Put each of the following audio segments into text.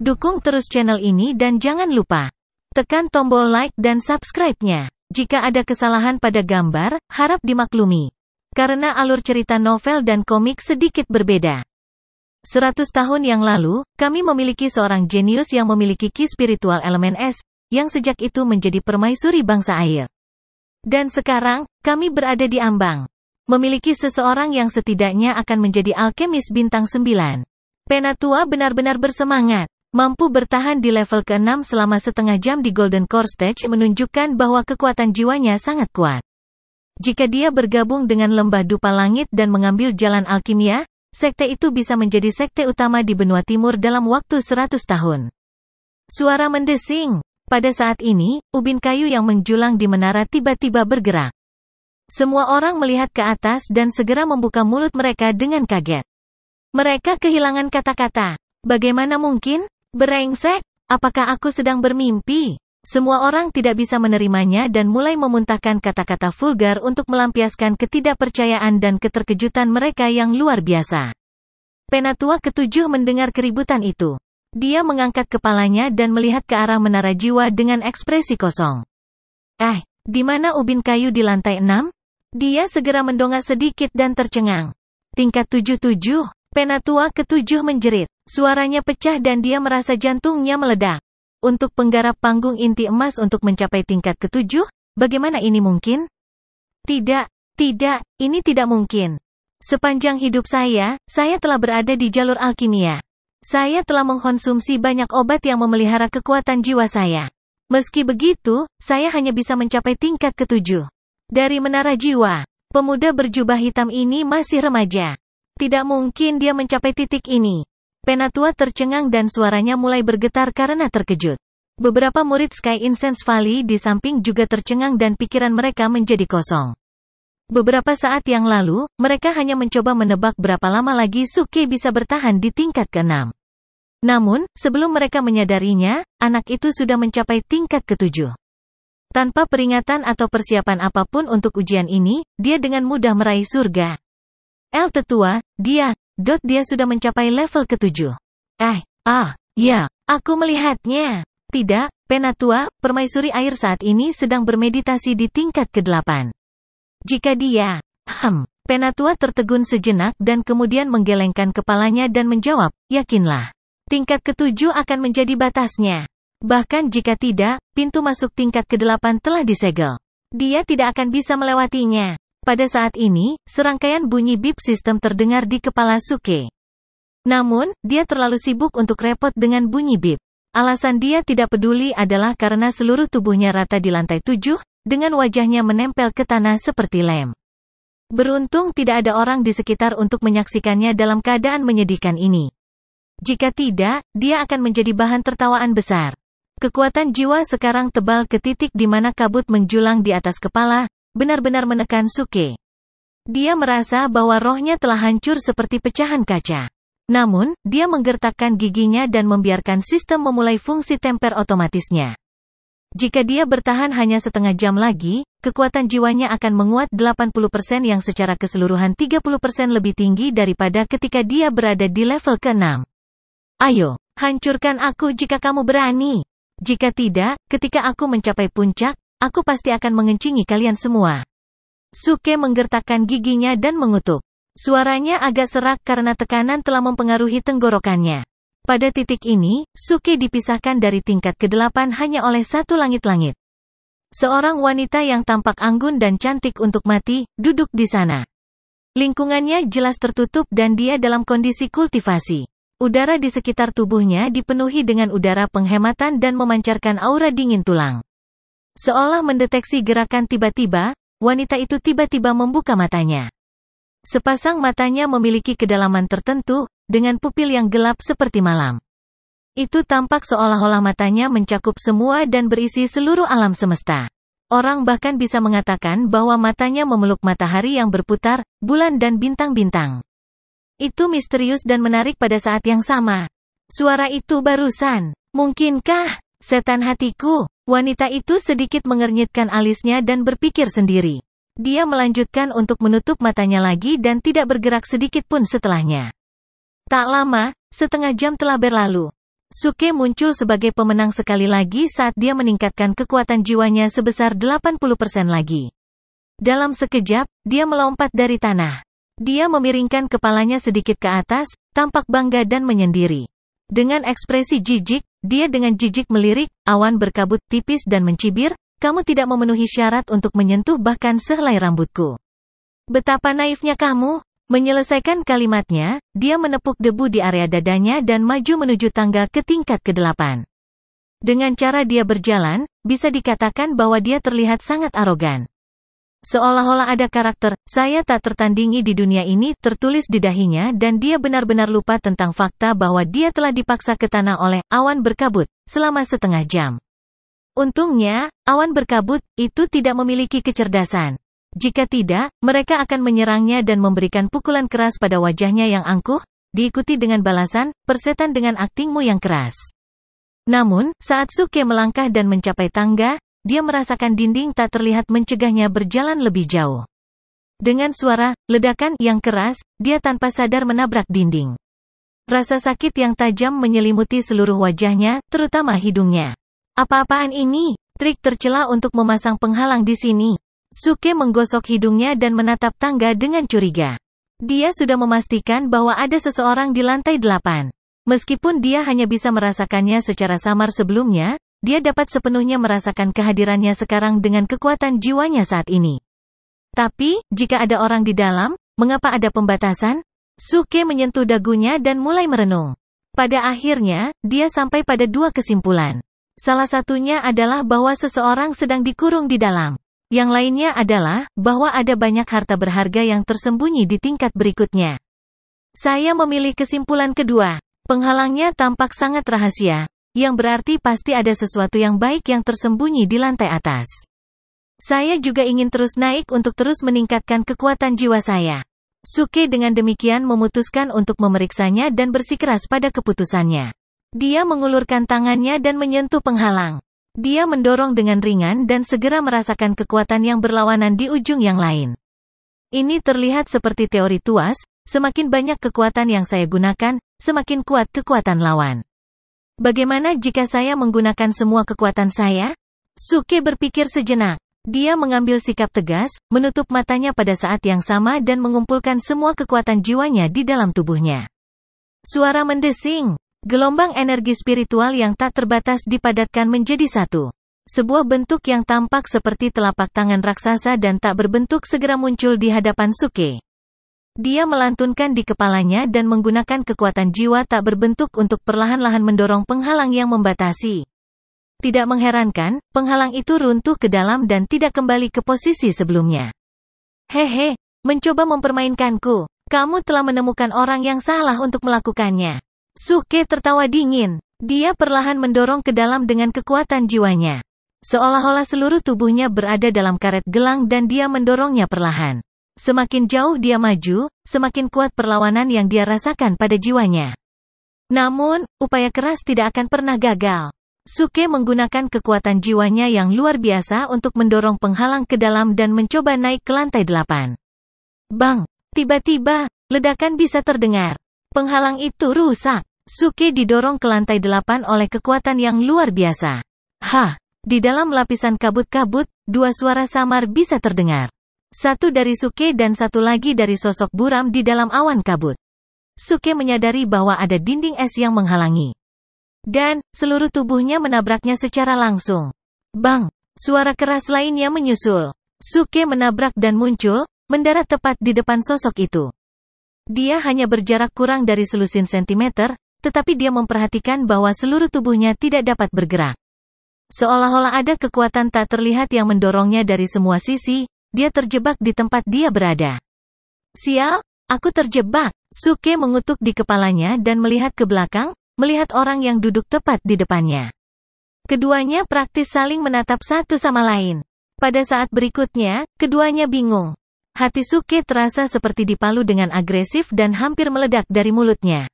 Dukung terus channel ini dan jangan lupa tekan tombol like dan subscribe-nya. Jika ada kesalahan pada gambar, harap dimaklumi. Karena alur cerita novel dan komik sedikit berbeda. 100 tahun yang lalu, kami memiliki seorang jenius yang memiliki ki spiritual elemen es, yang sejak itu menjadi permaisuri bangsa air. Dan sekarang, kami berada di ambang. Memiliki seseorang yang setidaknya akan menjadi alkemis bintang 9. Penatua benar-benar bersemangat. Mampu bertahan di level ke-6 selama setengah jam di Golden Core Stage menunjukkan bahwa kekuatan jiwanya sangat kuat. Jika dia bergabung dengan lembah dupa langit dan mengambil jalan alkimia, sekte itu bisa menjadi sekte utama di benua timur dalam waktu 100 tahun. Suara mendesing. Pada saat ini, ubin kayu yang menjulang di menara tiba-tiba bergerak. Semua orang melihat ke atas dan segera membuka mulut mereka dengan kaget. Mereka kehilangan kata-kata. Bagaimana mungkin? Berengsek, apakah aku sedang bermimpi? Semua orang tidak bisa menerimanya dan mulai memuntahkan kata-kata vulgar untuk melampiaskan ketidakpercayaan dan keterkejutan mereka yang luar biasa. Penatua ketujuh mendengar keributan itu. Dia mengangkat kepalanya dan melihat ke arah menara jiwa dengan ekspresi kosong. Eh, di mana ubin kayu di lantai enam? Dia segera mendongak sedikit dan tercengang. Tingkat tujuh-tujuh, penatua ketujuh menjerit. Suaranya pecah dan dia merasa jantungnya meledak. Untuk penggarap panggung inti emas untuk mencapai tingkat ketujuh, bagaimana ini mungkin? Tidak, tidak, ini tidak mungkin. Sepanjang hidup saya, saya telah berada di jalur alkimia. Saya telah mengkonsumsi banyak obat yang memelihara kekuatan jiwa saya. Meski begitu, saya hanya bisa mencapai tingkat ketujuh. Dari menara jiwa, pemuda berjubah hitam ini masih remaja. Tidak mungkin dia mencapai titik ini. Penatua tercengang dan suaranya mulai bergetar karena terkejut. Beberapa murid Sky Incense Valley di samping juga tercengang dan pikiran mereka menjadi kosong. Beberapa saat yang lalu, mereka hanya mencoba menebak berapa lama lagi Suke bisa bertahan di tingkat keenam. Namun, sebelum mereka menyadarinya, anak itu sudah mencapai tingkat ketujuh. Tanpa peringatan atau persiapan apapun untuk ujian ini, dia dengan mudah meraih surga. El tetua, dia, dot dia sudah mencapai level ketujuh. Eh, ah, ya, aku melihatnya. Tidak, Penatua, permaisuri air saat ini sedang bermeditasi di tingkat ke-8. Jika dia, hem, Penatua tertegun sejenak dan kemudian menggelengkan kepalanya dan menjawab, yakinlah. Tingkat ketujuh akan menjadi batasnya. Bahkan jika tidak, pintu masuk tingkat ke-8 telah disegel. Dia tidak akan bisa melewatinya. Pada saat ini, serangkaian bunyi bip sistem terdengar di kepala Suke. Namun, dia terlalu sibuk untuk repot dengan bunyi bip. Alasan dia tidak peduli adalah karena seluruh tubuhnya rata di lantai tujuh, dengan wajahnya menempel ke tanah seperti lem. Beruntung tidak ada orang di sekitar untuk menyaksikannya dalam keadaan menyedihkan ini. Jika tidak, dia akan menjadi bahan tertawaan besar. Kekuatan jiwa sekarang tebal ke titik di mana kabut menjulang di atas kepala, benar-benar menekan Suke. Dia merasa bahwa rohnya telah hancur seperti pecahan kaca. Namun, dia menggertakkan giginya dan membiarkan sistem memulai fungsi temper otomatisnya. Jika dia bertahan hanya setengah jam lagi, kekuatan jiwanya akan menguat 80% yang secara keseluruhan 30% lebih tinggi daripada ketika dia berada di level ke-6. Ayo, hancurkan aku jika kamu berani. Jika tidak, ketika aku mencapai puncak, Aku pasti akan mengencingi kalian semua. Suke menggertakkan giginya dan mengutuk. Suaranya agak serak karena tekanan telah mempengaruhi tenggorokannya. Pada titik ini, Suke dipisahkan dari tingkat ke kedelapan hanya oleh satu langit-langit. Seorang wanita yang tampak anggun dan cantik untuk mati, duduk di sana. Lingkungannya jelas tertutup dan dia dalam kondisi kultivasi. Udara di sekitar tubuhnya dipenuhi dengan udara penghematan dan memancarkan aura dingin tulang. Seolah mendeteksi gerakan tiba-tiba, wanita itu tiba-tiba membuka matanya. Sepasang matanya memiliki kedalaman tertentu, dengan pupil yang gelap seperti malam. Itu tampak seolah-olah matanya mencakup semua dan berisi seluruh alam semesta. Orang bahkan bisa mengatakan bahwa matanya memeluk matahari yang berputar, bulan dan bintang-bintang. Itu misterius dan menarik pada saat yang sama. Suara itu barusan. Mungkinkah, setan hatiku, Wanita itu sedikit mengernyitkan alisnya dan berpikir sendiri. Dia melanjutkan untuk menutup matanya lagi dan tidak bergerak sedikit pun setelahnya. Tak lama, setengah jam telah berlalu. Suke muncul sebagai pemenang sekali lagi saat dia meningkatkan kekuatan jiwanya sebesar 80% lagi. Dalam sekejap, dia melompat dari tanah. Dia memiringkan kepalanya sedikit ke atas, tampak bangga dan menyendiri. Dengan ekspresi jijik, dia dengan jijik melirik, awan berkabut tipis dan mencibir, kamu tidak memenuhi syarat untuk menyentuh bahkan sehelai rambutku. Betapa naifnya kamu, menyelesaikan kalimatnya, dia menepuk debu di area dadanya dan maju menuju tangga ke tingkat ke-8. Dengan cara dia berjalan, bisa dikatakan bahwa dia terlihat sangat arogan. Seolah-olah ada karakter, saya tak tertandingi di dunia ini tertulis di dahinya dan dia benar-benar lupa tentang fakta bahwa dia telah dipaksa ke tanah oleh awan berkabut selama setengah jam. Untungnya, awan berkabut itu tidak memiliki kecerdasan. Jika tidak, mereka akan menyerangnya dan memberikan pukulan keras pada wajahnya yang angkuh, diikuti dengan balasan, persetan dengan aktingmu yang keras. Namun, saat Suke melangkah dan mencapai tangga, dia merasakan dinding tak terlihat mencegahnya berjalan lebih jauh. Dengan suara ledakan yang keras, dia tanpa sadar menabrak dinding. Rasa sakit yang tajam menyelimuti seluruh wajahnya, terutama hidungnya. Apa-apaan ini? Trik tercela untuk memasang penghalang di sini. Suke menggosok hidungnya dan menatap tangga dengan curiga. Dia sudah memastikan bahwa ada seseorang di lantai delapan. Meskipun dia hanya bisa merasakannya secara samar sebelumnya, dia dapat sepenuhnya merasakan kehadirannya sekarang dengan kekuatan jiwanya saat ini. Tapi, jika ada orang di dalam, mengapa ada pembatasan? Suke menyentuh dagunya dan mulai merenung. Pada akhirnya, dia sampai pada dua kesimpulan. Salah satunya adalah bahwa seseorang sedang dikurung di dalam. Yang lainnya adalah bahwa ada banyak harta berharga yang tersembunyi di tingkat berikutnya. Saya memilih kesimpulan kedua. Penghalangnya tampak sangat rahasia, yang berarti pasti ada sesuatu yang baik yang tersembunyi di lantai atas. Saya juga ingin terus naik untuk terus meningkatkan kekuatan jiwa saya. Suke dengan demikian memutuskan untuk memeriksanya dan bersikeras pada keputusannya. Dia mengulurkan tangannya dan menyentuh penghalang. Dia mendorong dengan ringan dan segera merasakan kekuatan yang berlawanan di ujung yang lain. Ini terlihat seperti teori tuas, semakin banyak kekuatan yang saya gunakan, semakin kuat kekuatan lawan. Bagaimana jika saya menggunakan semua kekuatan saya? Suke berpikir sejenak. Dia mengambil sikap tegas, menutup matanya pada saat yang sama dan mengumpulkan semua kekuatan jiwanya di dalam tubuhnya. Suara mendesing. Gelombang energi spiritual yang tak terbatas dipadatkan menjadi satu. Sebuah bentuk yang tampak seperti telapak tangan raksasa dan tak berbentuk segera muncul di hadapan Suke. Dia melantunkan di kepalanya dan menggunakan kekuatan jiwa tak berbentuk untuk perlahan-lahan mendorong penghalang yang membatasi. Tidak mengherankan, penghalang itu runtuh ke dalam dan tidak kembali ke posisi sebelumnya. Hehe, mencoba mempermainkanku. Kamu telah menemukan orang yang salah untuk melakukannya. Suke tertawa dingin. Dia perlahan mendorong ke dalam dengan kekuatan jiwanya. Seolah-olah seluruh tubuhnya berada dalam karet gelang dan dia mendorongnya perlahan. Semakin jauh dia maju, semakin kuat perlawanan yang dia rasakan pada jiwanya. Namun, upaya keras tidak akan pernah gagal. Suke menggunakan kekuatan jiwanya yang luar biasa untuk mendorong penghalang ke dalam dan mencoba naik ke lantai delapan. Bang, tiba-tiba, ledakan bisa terdengar. Penghalang itu rusak. Suke didorong ke lantai delapan oleh kekuatan yang luar biasa. Hah, di dalam lapisan kabut-kabut, dua suara samar bisa terdengar. Satu dari Suke dan satu lagi dari sosok buram di dalam awan kabut. Suke menyadari bahwa ada dinding es yang menghalangi. Dan, seluruh tubuhnya menabraknya secara langsung. Bang! Suara keras lainnya menyusul. Suke menabrak dan muncul, mendarat tepat di depan sosok itu. Dia hanya berjarak kurang dari selusin sentimeter, tetapi dia memperhatikan bahwa seluruh tubuhnya tidak dapat bergerak. Seolah-olah ada kekuatan tak terlihat yang mendorongnya dari semua sisi, dia terjebak di tempat dia berada. Sial, aku terjebak. Suke mengutuk di kepalanya dan melihat ke belakang, melihat orang yang duduk tepat di depannya. Keduanya praktis saling menatap satu sama lain. Pada saat berikutnya, keduanya bingung. Hati Suke terasa seperti dipalu dengan agresif dan hampir meledak dari mulutnya.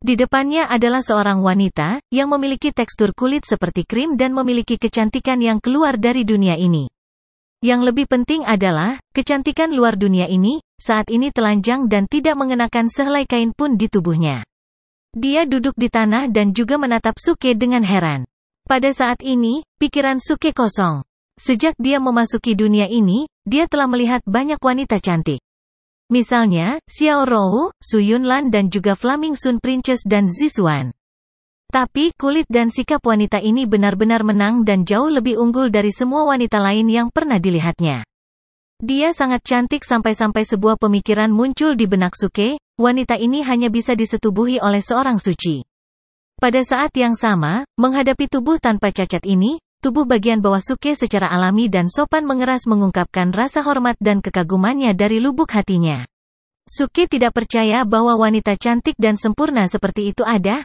Di depannya adalah seorang wanita yang memiliki tekstur kulit seperti krim dan memiliki kecantikan yang keluar dari dunia ini. Yang lebih penting adalah, kecantikan luar dunia ini, saat ini telanjang dan tidak mengenakan sehelai kain pun di tubuhnya. Dia duduk di tanah dan juga menatap Suke dengan heran. Pada saat ini, pikiran Suke kosong. Sejak dia memasuki dunia ini, dia telah melihat banyak wanita cantik. Misalnya, Xiao Rou, Su Yunlan dan juga Flaming Sun Princess dan Zisuan. Tapi, kulit dan sikap wanita ini benar-benar menang dan jauh lebih unggul dari semua wanita lain yang pernah dilihatnya. Dia sangat cantik sampai-sampai sebuah pemikiran muncul di benak Suke, wanita ini hanya bisa disetubuhi oleh seorang suci. Pada saat yang sama, menghadapi tubuh tanpa cacat ini, tubuh bagian bawah Suke secara alami dan sopan mengeras mengungkapkan rasa hormat dan kekagumannya dari lubuk hatinya. Suke tidak percaya bahwa wanita cantik dan sempurna seperti itu ada,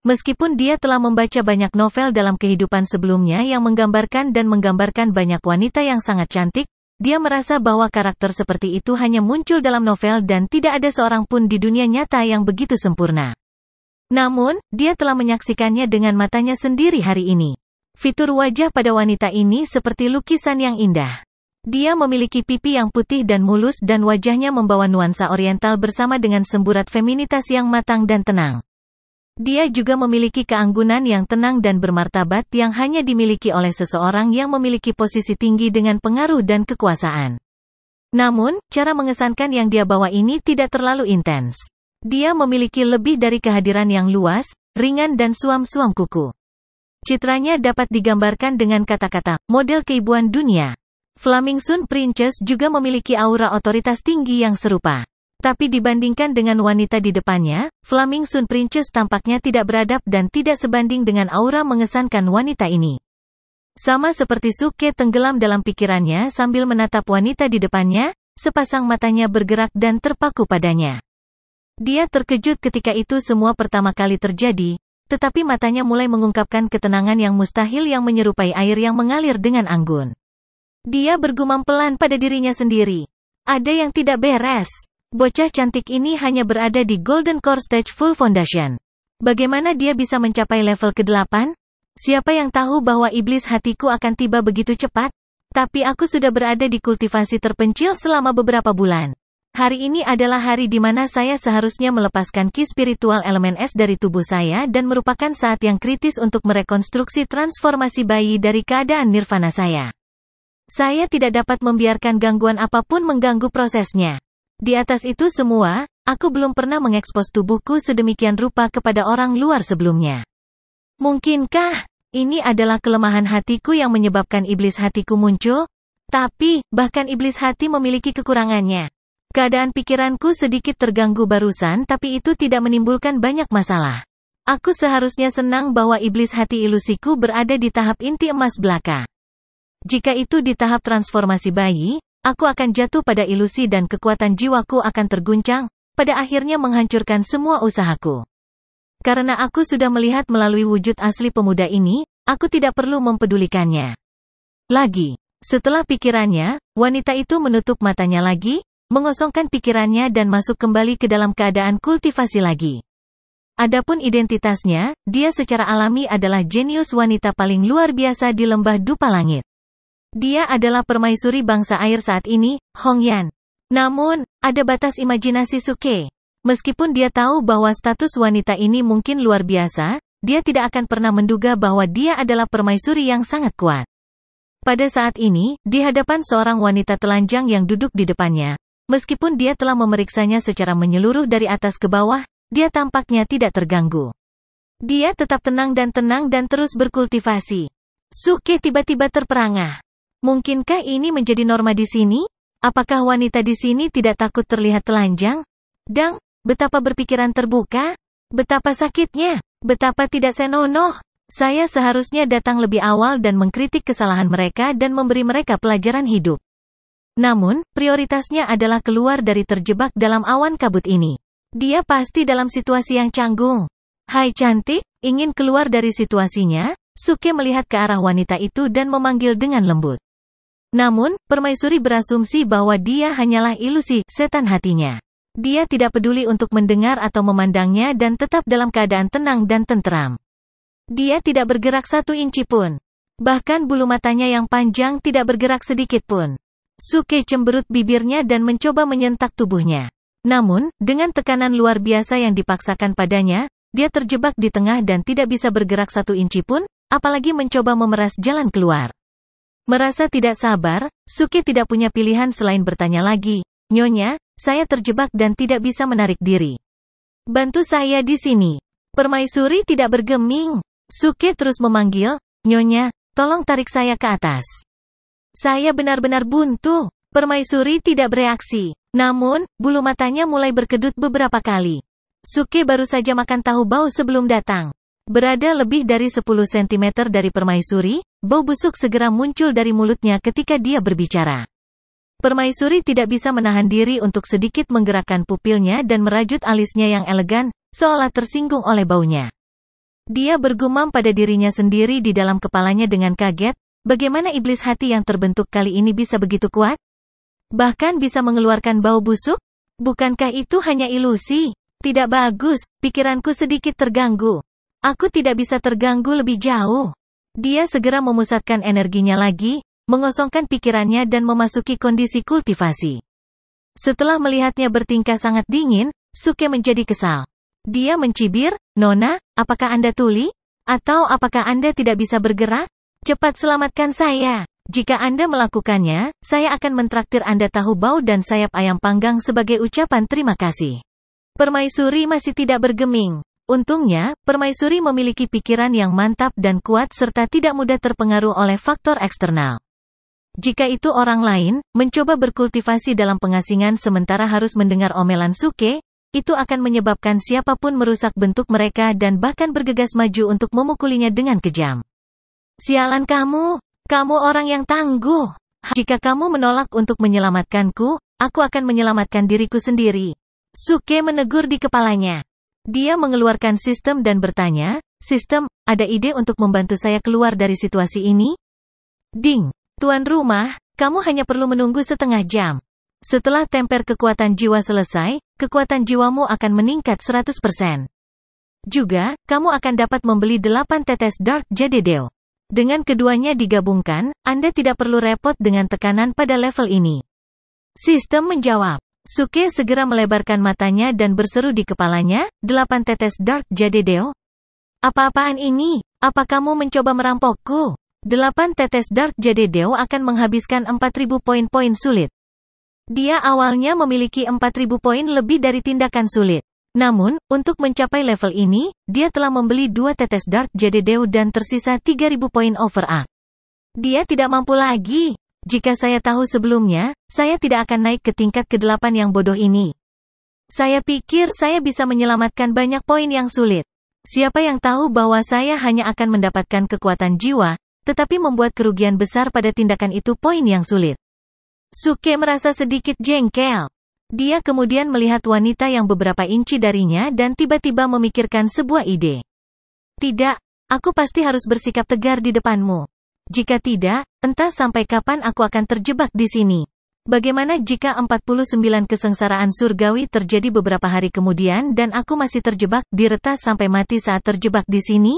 Meskipun dia telah membaca banyak novel dalam kehidupan sebelumnya yang menggambarkan dan menggambarkan banyak wanita yang sangat cantik, dia merasa bahwa karakter seperti itu hanya muncul dalam novel dan tidak ada seorang pun di dunia nyata yang begitu sempurna. Namun, dia telah menyaksikannya dengan matanya sendiri hari ini. Fitur wajah pada wanita ini seperti lukisan yang indah. Dia memiliki pipi yang putih dan mulus dan wajahnya membawa nuansa oriental bersama dengan semburat feminitas yang matang dan tenang. Dia juga memiliki keanggunan yang tenang dan bermartabat yang hanya dimiliki oleh seseorang yang memiliki posisi tinggi dengan pengaruh dan kekuasaan. Namun, cara mengesankan yang dia bawa ini tidak terlalu intens. Dia memiliki lebih dari kehadiran yang luas, ringan dan suam-suam kuku. Citranya dapat digambarkan dengan kata-kata, model keibuan dunia. Flaming Sun Princess juga memiliki aura otoritas tinggi yang serupa. Tapi dibandingkan dengan wanita di depannya, Flaming Sun Princess tampaknya tidak beradab dan tidak sebanding dengan aura mengesankan wanita ini. Sama seperti Suke tenggelam dalam pikirannya sambil menatap wanita di depannya, sepasang matanya bergerak dan terpaku padanya. Dia terkejut ketika itu semua pertama kali terjadi, tetapi matanya mulai mengungkapkan ketenangan yang mustahil yang menyerupai air yang mengalir dengan anggun. Dia bergumam pelan pada dirinya sendiri. Ada yang tidak beres. Bocah cantik ini hanya berada di Golden Core Stage Full Foundation. Bagaimana dia bisa mencapai level ke-8? Siapa yang tahu bahwa iblis hatiku akan tiba begitu cepat? Tapi aku sudah berada di kultivasi terpencil selama beberapa bulan. Hari ini adalah hari di mana saya seharusnya melepaskan ki spiritual elemen es dari tubuh saya dan merupakan saat yang kritis untuk merekonstruksi transformasi bayi dari keadaan nirvana saya. Saya tidak dapat membiarkan gangguan apapun mengganggu prosesnya. Di atas itu semua, aku belum pernah mengekspos tubuhku sedemikian rupa kepada orang luar sebelumnya. Mungkinkah ini adalah kelemahan hatiku yang menyebabkan iblis hatiku muncul? Tapi, bahkan iblis hati memiliki kekurangannya. Keadaan pikiranku sedikit terganggu barusan tapi itu tidak menimbulkan banyak masalah. Aku seharusnya senang bahwa iblis hati ilusiku berada di tahap inti emas belaka. Jika itu di tahap transformasi bayi, Aku akan jatuh pada ilusi dan kekuatan jiwaku akan terguncang, pada akhirnya menghancurkan semua usahaku. Karena aku sudah melihat melalui wujud asli pemuda ini, aku tidak perlu mempedulikannya. Lagi, setelah pikirannya, wanita itu menutup matanya lagi, mengosongkan pikirannya dan masuk kembali ke dalam keadaan kultivasi lagi. Adapun identitasnya, dia secara alami adalah jenius wanita paling luar biasa di lembah dupa langit. Dia adalah permaisuri bangsa air saat ini, Hong Yan. Namun, ada batas imajinasi Suke. Meskipun dia tahu bahwa status wanita ini mungkin luar biasa, dia tidak akan pernah menduga bahwa dia adalah permaisuri yang sangat kuat. Pada saat ini, di hadapan seorang wanita telanjang yang duduk di depannya, meskipun dia telah memeriksanya secara menyeluruh dari atas ke bawah, dia tampaknya tidak terganggu. Dia tetap tenang dan tenang dan terus berkultivasi. Suke tiba-tiba terperangah. Mungkinkah ini menjadi norma di sini? Apakah wanita di sini tidak takut terlihat telanjang? Dang, betapa berpikiran terbuka, betapa sakitnya, betapa tidak senonoh. Saya seharusnya datang lebih awal dan mengkritik kesalahan mereka dan memberi mereka pelajaran hidup. Namun, prioritasnya adalah keluar dari terjebak dalam awan kabut ini. Dia pasti dalam situasi yang canggung. Hai cantik, ingin keluar dari situasinya? Suke melihat ke arah wanita itu dan memanggil dengan lembut. Namun, permaisuri berasumsi bahwa dia hanyalah ilusi, setan hatinya. Dia tidak peduli untuk mendengar atau memandangnya dan tetap dalam keadaan tenang dan tentram. Dia tidak bergerak satu inci pun. Bahkan bulu matanya yang panjang tidak bergerak sedikit pun. Suke cemberut bibirnya dan mencoba menyentak tubuhnya. Namun, dengan tekanan luar biasa yang dipaksakan padanya, dia terjebak di tengah dan tidak bisa bergerak satu inci pun, apalagi mencoba memeras jalan keluar. Merasa tidak sabar, Suki tidak punya pilihan selain bertanya lagi. Nyonya, saya terjebak dan tidak bisa menarik diri. Bantu saya di sini. Permaisuri tidak bergeming. Suki terus memanggil, Nyonya, tolong tarik saya ke atas. Saya benar-benar buntu. Permaisuri tidak bereaksi. Namun, bulu matanya mulai berkedut beberapa kali. Suki baru saja makan tahu bau sebelum datang. Berada lebih dari 10 cm dari permaisuri, bau busuk segera muncul dari mulutnya ketika dia berbicara. Permaisuri tidak bisa menahan diri untuk sedikit menggerakkan pupilnya dan merajut alisnya yang elegan, seolah tersinggung oleh baunya. Dia bergumam pada dirinya sendiri di dalam kepalanya dengan kaget, bagaimana iblis hati yang terbentuk kali ini bisa begitu kuat? Bahkan bisa mengeluarkan bau busuk? Bukankah itu hanya ilusi? Tidak bagus, pikiranku sedikit terganggu. Aku tidak bisa terganggu lebih jauh. Dia segera memusatkan energinya lagi, mengosongkan pikirannya dan memasuki kondisi kultivasi. Setelah melihatnya bertingkah sangat dingin, Suke menjadi kesal. Dia mencibir, Nona, apakah Anda tuli? Atau apakah Anda tidak bisa bergerak? Cepat selamatkan saya. Jika Anda melakukannya, saya akan mentraktir Anda tahu bau dan sayap ayam panggang sebagai ucapan terima kasih. Permaisuri masih tidak bergeming. Untungnya, permaisuri memiliki pikiran yang mantap dan kuat serta tidak mudah terpengaruh oleh faktor eksternal. Jika itu orang lain, mencoba berkultivasi dalam pengasingan sementara harus mendengar omelan suke, itu akan menyebabkan siapapun merusak bentuk mereka dan bahkan bergegas maju untuk memukulinya dengan kejam. Sialan kamu, kamu orang yang tangguh. Jika kamu menolak untuk menyelamatkanku, aku akan menyelamatkan diriku sendiri. Suke menegur di kepalanya. Dia mengeluarkan sistem dan bertanya, Sistem, ada ide untuk membantu saya keluar dari situasi ini? Ding, tuan rumah, kamu hanya perlu menunggu setengah jam. Setelah temper kekuatan jiwa selesai, kekuatan jiwamu akan meningkat 100%. Juga, kamu akan dapat membeli 8 tetes Dark Jadedeo. Dengan keduanya digabungkan, Anda tidak perlu repot dengan tekanan pada level ini. Sistem menjawab, Suke segera melebarkan matanya dan berseru di kepalanya, delapan tetes dark jadedeo. Apa-apaan ini? Apa kamu mencoba merampokku? Delapan tetes dark jadedeo akan menghabiskan empat ribu poin-poin sulit. Dia awalnya memiliki empat ribu poin lebih dari tindakan sulit. Namun, untuk mencapai level ini, dia telah membeli dua tetes dark jadedeo dan tersisa tiga ribu poin over A. Dia tidak mampu lagi. Jika saya tahu sebelumnya, saya tidak akan naik ke tingkat ke-8 yang bodoh ini. Saya pikir saya bisa menyelamatkan banyak poin yang sulit. Siapa yang tahu bahwa saya hanya akan mendapatkan kekuatan jiwa, tetapi membuat kerugian besar pada tindakan itu poin yang sulit. Suke merasa sedikit jengkel. Dia kemudian melihat wanita yang beberapa inci darinya dan tiba-tiba memikirkan sebuah ide. Tidak, aku pasti harus bersikap tegar di depanmu. Jika tidak, entah sampai kapan aku akan terjebak di sini. Bagaimana jika 49 kesengsaraan surgawi terjadi beberapa hari kemudian dan aku masih terjebak, diretas sampai mati saat terjebak di sini?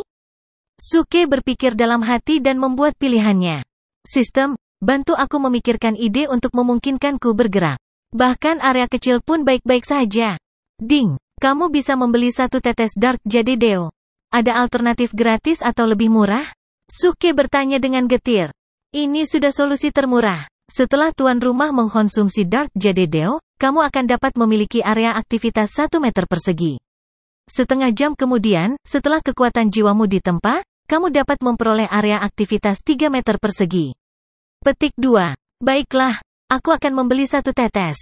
Suke berpikir dalam hati dan membuat pilihannya. Sistem, bantu aku memikirkan ide untuk memungkinkanku bergerak. Bahkan area kecil pun baik-baik saja. Ding, kamu bisa membeli satu tetes dark jadi deo. Ada alternatif gratis atau lebih murah? Suke bertanya dengan getir. Ini sudah solusi termurah. Setelah tuan rumah mengkonsumsi Dark Jadedeo, kamu akan dapat memiliki area aktivitas 1 meter persegi. Setengah jam kemudian, setelah kekuatan jiwamu ditempa, kamu dapat memperoleh area aktivitas 3 meter persegi. Petik 2. Baiklah, aku akan membeli satu tetes.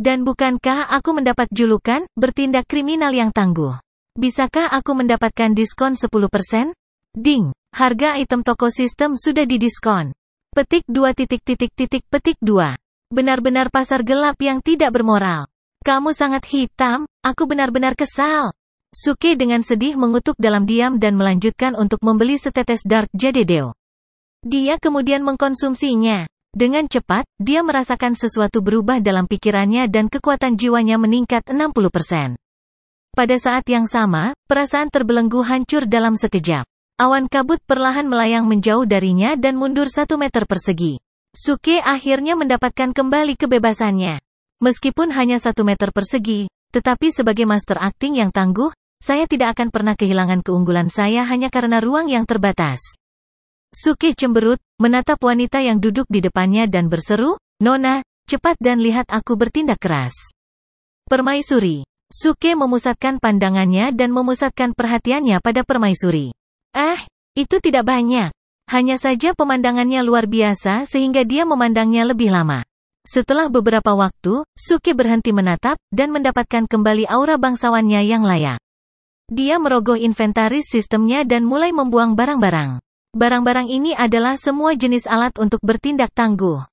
Dan bukankah aku mendapat julukan, bertindak kriminal yang tangguh? Bisakah aku mendapatkan diskon 10%? Ding. Harga item toko sistem sudah didiskon. Petik dua titik titik titik petik dua. Benar-benar pasar gelap yang tidak bermoral. Kamu sangat hitam, aku benar-benar kesal. Suke dengan sedih mengutuk dalam diam dan melanjutkan untuk membeli setetes Dark Jadedeo. Dia kemudian mengkonsumsinya. Dengan cepat, dia merasakan sesuatu berubah dalam pikirannya dan kekuatan jiwanya meningkat 60%. Pada saat yang sama, perasaan terbelenggu hancur dalam sekejap. Awan kabut perlahan melayang menjauh darinya dan mundur satu meter persegi. Suke akhirnya mendapatkan kembali kebebasannya. Meskipun hanya satu meter persegi, tetapi sebagai master acting yang tangguh, saya tidak akan pernah kehilangan keunggulan saya hanya karena ruang yang terbatas. Suke cemberut, menatap wanita yang duduk di depannya dan berseru, Nona, cepat dan lihat aku bertindak keras. Permaisuri. Suke memusatkan pandangannya dan memusatkan perhatiannya pada permaisuri. Ah, itu tidak banyak. Hanya saja pemandangannya luar biasa sehingga dia memandangnya lebih lama. Setelah beberapa waktu, Suki berhenti menatap dan mendapatkan kembali aura bangsawannya yang layak. Dia merogoh inventaris sistemnya dan mulai membuang barang-barang. Barang-barang ini adalah semua jenis alat untuk bertindak tangguh.